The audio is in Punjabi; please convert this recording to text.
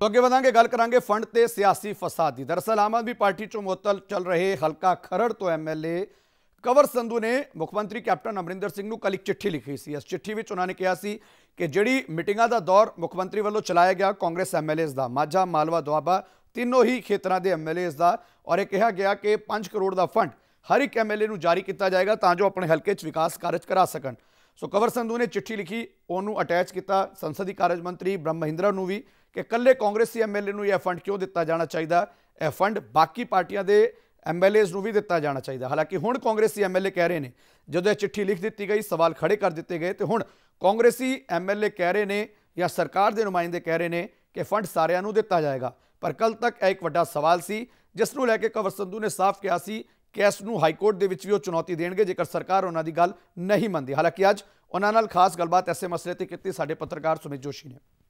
ਤੋਂ ਅੱਗੇ ਵਧਾਂਗੇ ਗੱਲ ਕਰਾਂਗੇ ਫੰਡ ਤੇ ਸਿਆਸੀ ਫਸਾਦ ਦੀ ਦਰਸਲ ਆਮ ਆਦਮੀ ਪਾਰਟੀ ਚੋਂ ਮੁਅਤਲ ਚੱਲ ਰਹੇ ਹਲਕਾ ਖਰੜ ਤੋਂ ਐਮਐਲਏ ਕਵਰ ਸੰਧੂ ਨੇ ਮੁੱਖ ਮੰਤਰੀ ਕੈਪਟਨ ਅਮਰਿੰਦਰ ਸਿੰਘ ਨੂੰ ਕੱਲ ਇੱਕ ਚਿੱਠੀ ਲਿਖੀ ਸੀ ਇਸ ਚਿੱਠੀ ਵਿੱਚ ਉਹਨਾਂ ਨੇ ਕਿਹਾ ਸੀ ਕਿ ਜਿਹੜੀ ਮੀਟਿੰਗਾਂ ਦਾ ਦੌਰ ਮੁੱਖ ਮੰਤਰੀ ਵੱਲੋਂ ਚਲਾਇਆ ਗਿਆ ਕਾਂਗਰਸ ਐਮਐਲਏਸ ਦਾ ਮਾਝਾ ਮਾਲਵਾ ਦੁਆਬਾ ਤਿੰਨੋਂ ਹੀ ਖੇਤਰਾਂ ਦੇ ਐਮਐਲਏਸ ਦਾ ਔਰ ਇਹ ਕਿਹਾ ਗਿਆ ਕਿ 5 ਕਰੋੜ ਦਾ ਫੰਡ ਹਰ ਇੱਕ ਐਮਐਲਏ ਨੂੰ ਜਾਰੀ ਕੀਤਾ ਜਾਏਗਾ ਤਾਂ ਜੋ ਆਪਣੇ ਹਲਕੇ 'ਚ ਵਿਕਾਸ ਕਾਰਜ ਕਰਾ ਸਕਣ ਸੋ ਕਵਰ ਸੰਧੂ ਨੇ ਚਿੱਠੀ ਲਿਖੀ ਉਹਨੂੰ ਅਟੈਚ ਕੀਤਾ ਸੰਸਦੀ ਕਾਰਜ ਮੰਤਰੀ ਬ੍ਰਹਮ ਮਹਿੰਦਰਾ ਨੂੰ ਵੀ ਕਿ ਕੱਲੇ ਕਾਂਗਰਸੀ ਐਮਐਲਏ ਨੂੰ ਇਹ ਫੰਡ ਕਿਉਂ ਦਿੱਤਾ ਜਾਣਾ ਚਾਹੀਦਾ ਇਹ ਫੰਡ ਬਾਕੀ ਪਾਰਟੀਆਂ ਦੇ ਐਮਐਲਏਜ਼ ਨੂੰ ਵੀ ਦਿੱਤਾ ਜਾਣਾ ਚਾਹੀਦਾ ਹਾਲਾਂਕਿ ਹੁਣ ਕਾਂਗਰਸੀ ਐਮਐਲਏ ਕਹਿ ਰਹੇ ਨੇ ਜਦੋਂ ਇਹ ਚਿੱਠੀ ਲਿਖ ਦਿੱਤੀ ਗਈ ਸਵਾਲ ਖੜੇ ਕਰ ਦਿੱਤੇ ਗਏ ਤੇ ਹੁਣ ਕਾਂਗਰਸੀ ਐਮਐਲਏ ਕਹਿ ਰਹੇ ਨੇ ਜਾਂ ਸਰਕਾਰ ਦੇ ਨੁਮਾਇੰਦੇ ਕਹਿ ਰਹੇ ਨੇ ਕਿ ਫੰਡ ਸਾਰਿਆਂ ਨੂੰ ਦਿੱਤਾ ਜਾਏਗਾ ਪਰ ਕੱਲ ਤੱਕ ਇਹ ਇੱਕ ਵੱਡਾ ਸਵਾਲ ਸੀ ਜਿਸ ਨੂੰ ਲੈ ਕੇ ਕਵਰ ਸੰਧੂ ਨੇ ਸਾਫ਼ ਕਿਹਾ ਸੀ ਇਸ ਨੂੰ ਹਾਈ ਕੋਰਟ ਦੇ ਵਿੱਚ ਵੀ ਉਹ ਚੁਣੌਤੀ ਦੇਣਗੇ ਜੇਕਰ ਸਰਕਾਰ ਉਹਨਾਂ ਦੀ ਗੱਲ ਨਹੀਂ ਮੰਨਦੀ ਹਾਲਾਂਕਿ ਅੱਜ ਉਹਨਾਂ ਨਾਲ ਖਾਸ ਗੱਲਬਾਤ ਐਸੇ ਮਸਲੇ ਤੇ ਕੀਤੀ ਸਾਡੇ ਪੱਤਰਕਾਰ ਸੁਮੇਤ ਜੋਸ਼ੀ ਨੇ